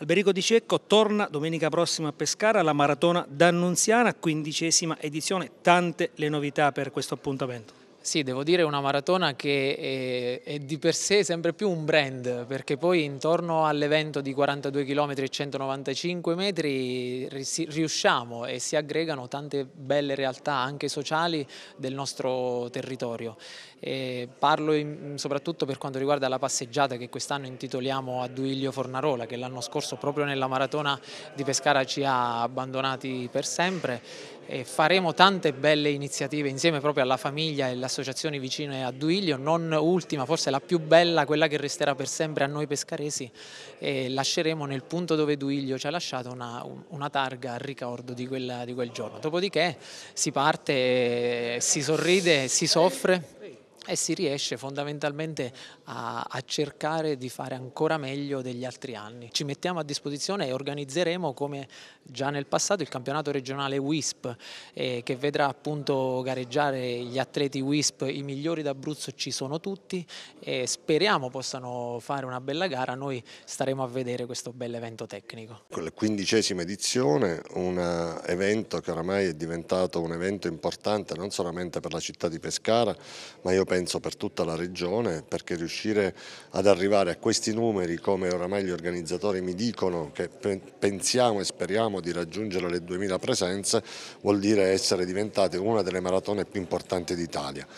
Alberico Di Cecco torna domenica prossima a Pescara alla Maratona D'Annunziana, quindicesima edizione, tante le novità per questo appuntamento. Sì, devo dire una maratona che è, eh, è, di per sé sempre più un brand, perché poi intorno all'evento di 42 km e 195 metri riusciamo e si aggregano tante belle realtà anche sociali del nostro territorio. E parlo in, soprattutto per quanto riguarda la passeggiata che quest'anno intitoliamo a Duilio Fornarola, che l'anno scorso proprio nella maratona di Pescara ci ha abbandonati per sempre e faremo tante belle iniziative insieme proprio alla famiglia e alle associazioni vicine a Duilio, non ultima, forse la più bella, quella che resterà per sempre a noi pescaresi e lasceremo nel punto dove Duilio ci ha lasciato una, una targa a ricordo di, quella, di quel giorno. Dopodiché si parte, si sorride, si soffre e si riesce fondamentalmente a, a, cercare di fare ancora meglio degli altri anni. Ci mettiamo a disposizione e organizzeremo come già nel passato il campionato regionale WISP eh, che vedrà appunto gareggiare gli atleti WISP, i migliori d'Abruzzo ci sono tutti e speriamo possano fare una bella gara, noi staremo a vedere questo bel evento tecnico. Con la quindicesima edizione, un evento che oramai è diventato un evento importante non solamente per la città di Pescara ma io penso penso per tutta la regione, perché riuscire ad arrivare a questi numeri come oramai gli organizzatori mi dicono che pensiamo e speriamo di raggiungere le 2000 presenze vuol dire essere diventate una delle maratone più importanti d'Italia.